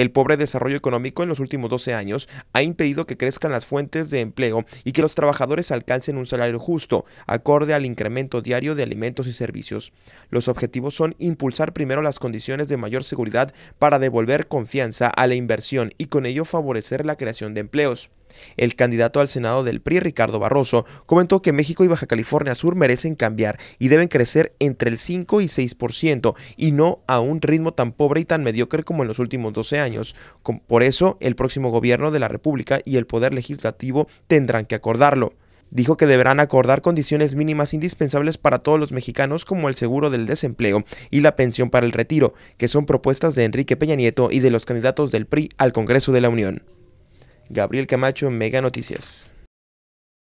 El pobre desarrollo económico en los últimos 12 años ha impedido que crezcan las fuentes de empleo y que los trabajadores alcancen un salario justo, acorde al incremento diario de alimentos y servicios. Los objetivos son impulsar primero las condiciones de mayor seguridad para devolver confianza a la inversión y con ello favorecer la creación de empleos. El candidato al Senado del PRI, Ricardo Barroso, comentó que México y Baja California Sur merecen cambiar y deben crecer entre el 5 y 6% y no a un ritmo tan pobre y tan mediocre como en los últimos 12 años. Por eso, el próximo gobierno de la República y el Poder Legislativo tendrán que acordarlo. Dijo que deberán acordar condiciones mínimas indispensables para todos los mexicanos como el seguro del desempleo y la pensión para el retiro, que son propuestas de Enrique Peña Nieto y de los candidatos del PRI al Congreso de la Unión. Gabriel Camacho, Mega Noticias.